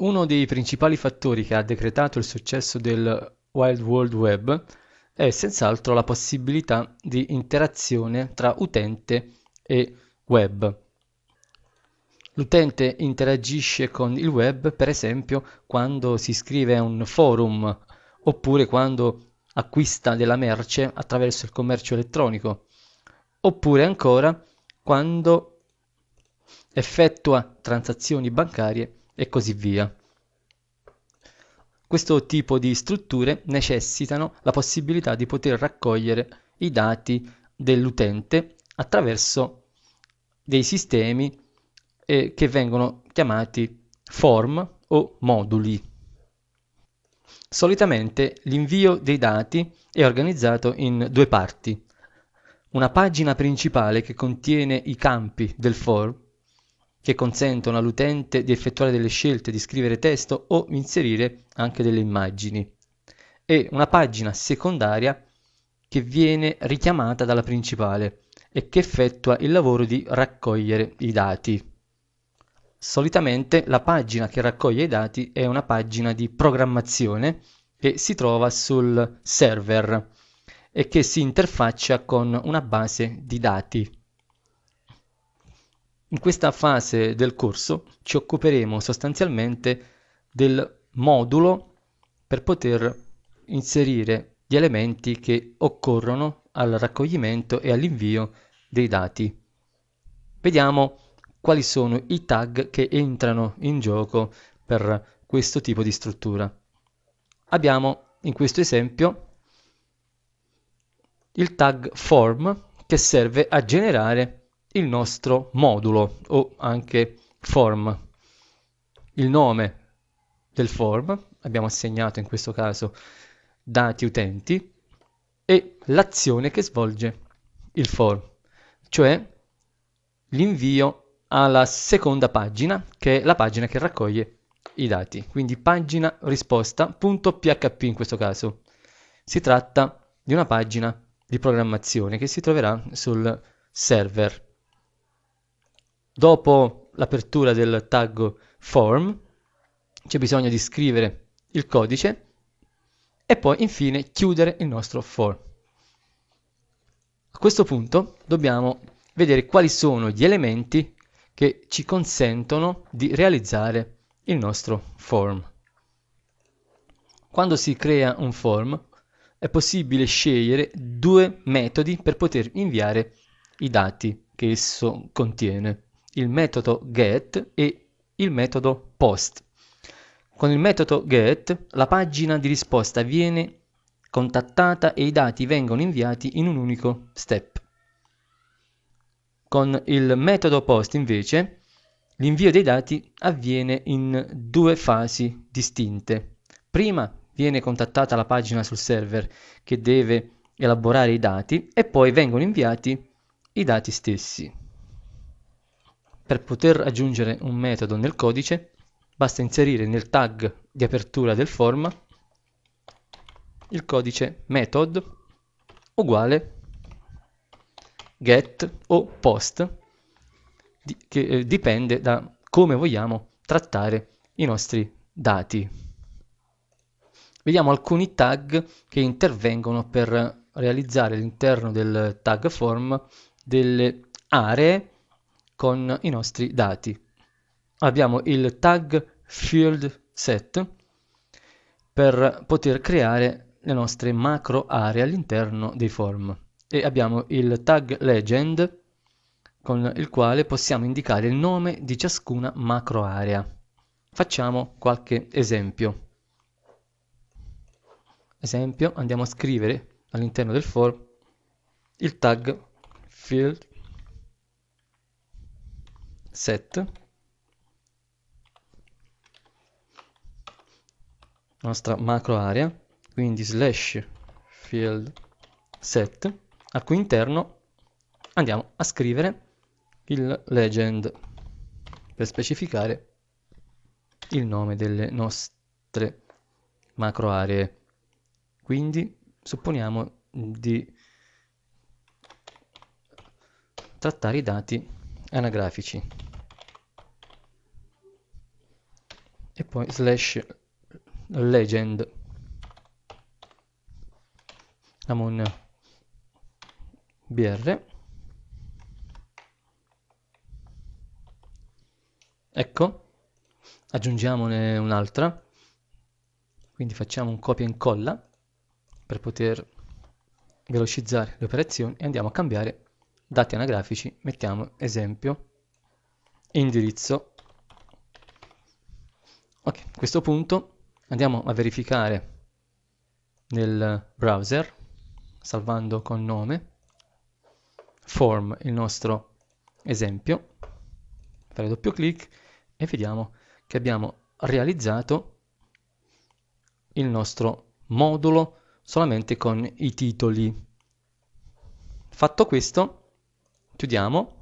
Uno dei principali fattori che ha decretato il successo del Wild World Web è senz'altro la possibilità di interazione tra utente e web. L'utente interagisce con il web, per esempio, quando si iscrive a un forum oppure quando acquista della merce attraverso il commercio elettronico, oppure ancora quando effettua transazioni bancarie e così via. Questo tipo di strutture necessitano la possibilità di poter raccogliere i dati dell'utente attraverso dei sistemi eh, che vengono chiamati form o moduli. Solitamente l'invio dei dati è organizzato in due parti. Una pagina principale che contiene i campi del form che consentono all'utente di effettuare delle scelte, di scrivere testo o inserire anche delle immagini. E una pagina secondaria che viene richiamata dalla principale e che effettua il lavoro di raccogliere i dati. Solitamente la pagina che raccoglie i dati è una pagina di programmazione che si trova sul server e che si interfaccia con una base di dati. In questa fase del corso ci occuperemo sostanzialmente del modulo per poter inserire gli elementi che occorrono al raccoglimento e all'invio dei dati. Vediamo quali sono i tag che entrano in gioco per questo tipo di struttura. Abbiamo in questo esempio il tag form che serve a generare il nostro modulo o anche form. Il nome del form abbiamo assegnato in questo caso dati utenti e l'azione che svolge il form, cioè l'invio alla seconda pagina che è la pagina che raccoglie i dati, quindi pagina risposta.php in questo caso. Si tratta di una pagina di programmazione che si troverà sul server Dopo l'apertura del tag form c'è bisogno di scrivere il codice e poi infine chiudere il nostro form. A questo punto dobbiamo vedere quali sono gli elementi che ci consentono di realizzare il nostro form. Quando si crea un form è possibile scegliere due metodi per poter inviare i dati che esso contiene il metodo get e il metodo post. Con il metodo get la pagina di risposta viene contattata e i dati vengono inviati in un unico step. Con il metodo post invece l'invio dei dati avviene in due fasi distinte. Prima viene contattata la pagina sul server che deve elaborare i dati e poi vengono inviati i dati stessi. Per poter aggiungere un metodo nel codice basta inserire nel tag di apertura del form il codice method uguale get o post che eh, dipende da come vogliamo trattare i nostri dati. Vediamo alcuni tag che intervengono per realizzare all'interno del tag form delle aree con i nostri dati. Abbiamo il tag field set per poter creare le nostre macro aree all'interno dei form e abbiamo il tag legend con il quale possiamo indicare il nome di ciascuna macro area. Facciamo qualche esempio. Esempio, andiamo a scrivere all'interno del form il tag field set nostra macro area quindi slash field set al cui interno andiamo a scrivere il legend per specificare il nome delle nostre macro aree quindi supponiamo di trattare i dati anagrafici e poi slash legend diamo br ecco aggiungiamone un'altra quindi facciamo un copia e incolla per poter velocizzare le operazioni e andiamo a cambiare dati anagrafici, mettiamo esempio, indirizzo. Ok, a questo punto andiamo a verificare nel browser, salvando con nome, form il nostro esempio, fare doppio clic e vediamo che abbiamo realizzato il nostro modulo solamente con i titoli. Fatto questo, chiudiamo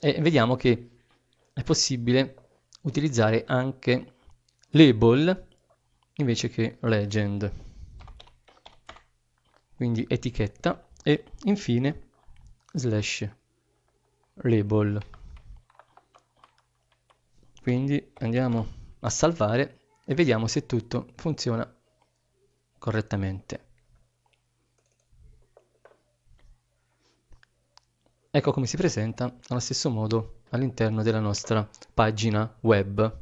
e vediamo che è possibile utilizzare anche label invece che legend quindi etichetta e infine slash label quindi andiamo a salvare e vediamo se tutto funziona correttamente Ecco come si presenta allo stesso modo all'interno della nostra pagina web.